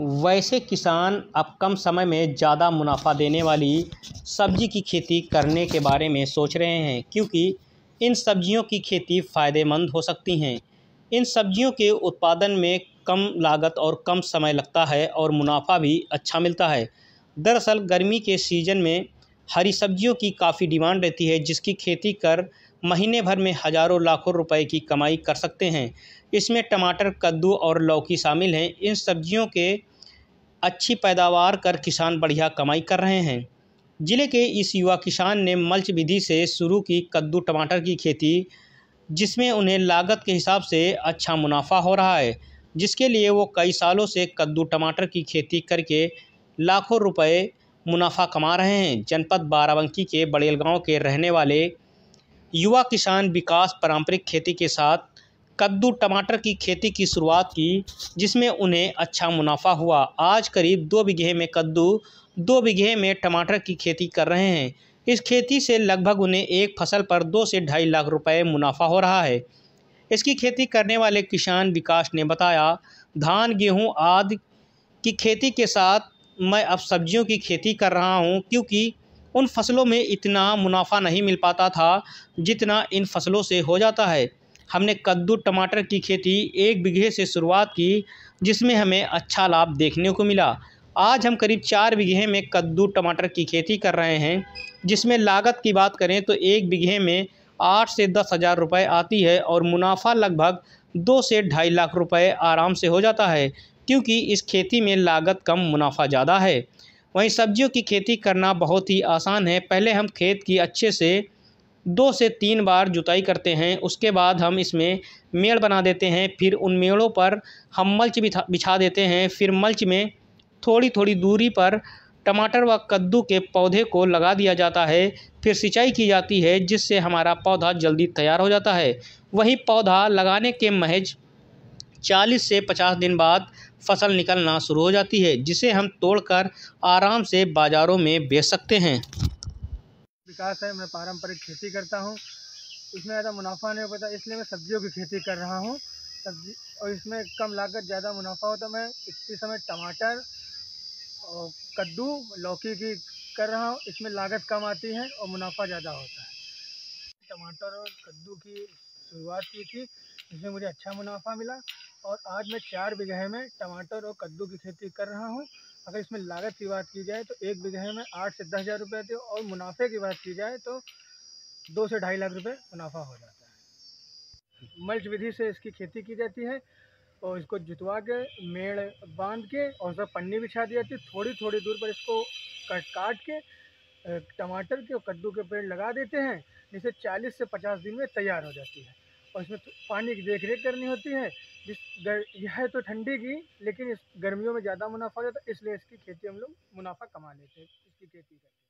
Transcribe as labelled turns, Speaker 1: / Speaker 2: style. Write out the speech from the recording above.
Speaker 1: वैसे किसान अब कम समय में ज़्यादा मुनाफा देने वाली सब्जी की खेती करने के बारे में सोच रहे हैं क्योंकि इन सब्जियों की खेती फ़ायदेमंद हो सकती हैं इन सब्जियों के उत्पादन में कम लागत और कम समय लगता है और मुनाफा भी अच्छा मिलता है दरअसल गर्मी के सीज़न में हरी सब्जियों की काफ़ी डिमांड रहती है जिसकी खेती कर महीने भर में हज़ारों लाखों रुपए की कमाई कर सकते हैं इसमें टमाटर कद्दू और लौकी शामिल हैं इन सब्जियों के अच्छी पैदावार कर किसान बढ़िया कमाई कर रहे हैं जिले के इस युवा किसान ने मल्च विधि से शुरू की कद्दू टमाटर की खेती जिसमें उन्हें लागत के हिसाब से अच्छा मुनाफा हो रहा है जिसके लिए वो कई सालों से कद्दू टमाटर की खेती करके लाखों रुपए मुनाफा कमा रहे हैं जनपद बाराबंकी के बड़ेल गांव के रहने वाले युवा किसान विकास पारंपरिक खेती के साथ कद्दू टमाटर की खेती की शुरुआत की जिसमें उन्हें अच्छा मुनाफा हुआ आज करीब दो बीघे में कद्दू दो बीघे में टमाटर की खेती कर रहे हैं इस खेती से लगभग उन्हें एक फसल पर दो से ढाई लाख रुपए मुनाफा हो रहा है इसकी खेती करने वाले किसान विकास ने बताया धान गेहूं आदि की खेती के साथ मैं अब सब्जियों की खेती कर रहा हूं क्योंकि उन फसलों में इतना मुनाफा नहीं मिल पाता था जितना इन फसलों से हो जाता है हमने कद्दू टमाटर की खेती एक बीघे से शुरुआत की जिसमें हमें अच्छा लाभ देखने को मिला आज हम करीब चार बीघे में कद्दू टमाटर की खेती कर रहे हैं जिसमें लागत की बात करें तो एक बीघे में आठ से दस हज़ार रुपये आती है और मुनाफा लगभग दो से ढाई लाख रुपए आराम से हो जाता है क्योंकि इस खेती में लागत कम मुनाफा ज़्यादा है वहीं सब्जियों की खेती करना बहुत ही आसान है पहले हम खेत की अच्छे से दो से तीन बार जुताई करते हैं उसके बाद हम इसमें मेड़ बना देते हैं फिर उन मेड़ों पर हम मल्च बिछा देते हैं फिर मल्च में थोड़ी थोड़ी दूरी पर टमाटर व कद्दू के पौधे को लगा दिया जाता है फिर सिंचाई की जाती है जिससे हमारा पौधा जल्दी तैयार हो जाता है वही पौधा लगाने के महज 40 से 50 दिन बाद फसल निकलना शुरू हो जाती है जिसे हम तोड़कर आराम से बाज़ारों में बेच सकते हैं
Speaker 2: विकास है मैं पारंपरिक खेती करता हूँ इसमें ज़्यादा मुनाफा नहीं होता इसलिए मैं सब्जियों की खेती कर रहा हूँ सब्जी और इसमें कम लागत ज़्यादा मुनाफा होता मैं इसी समय टमाटर और कद्दू लौकी की कर रहा हूँ इसमें लागत कम आती है और मुनाफा ज़्यादा होता है टमाटर और कद्दू की शुरुआत की थी इसमें मुझे अच्छा मुनाफा मिला और आज मैं चार बीघे में टमाटर और कद्दू की खेती कर रहा हूँ अगर इसमें लागत की बात की जाए तो एक बीघे में आठ से दस हज़ार रुपये आते और मुनाफे की बात की जाए तो दो से ढाई लाख रुपये मुनाफा हो जाता है मल्च विधि से इसकी खेती की जाती है और इसको जुतवा के मेड़ बांध के और उस पर पन्नी बिछा दी जाती है थोड़ी थोड़ी दूर पर इसको कट काट के टमाटर के और कद्दू के पेड़ लगा देते हैं जिसे 40 से 50 दिन में तैयार हो जाती है और इसमें तो पानी की देख रेख करनी होती है जिस यह है तो ठंडी की लेकिन इस गर्मियों में ज़्यादा मुनाफा होता है इसलिए इसकी खेती हम लोग मुनाफा कमा लेते हैं इसकी खेती करते हैं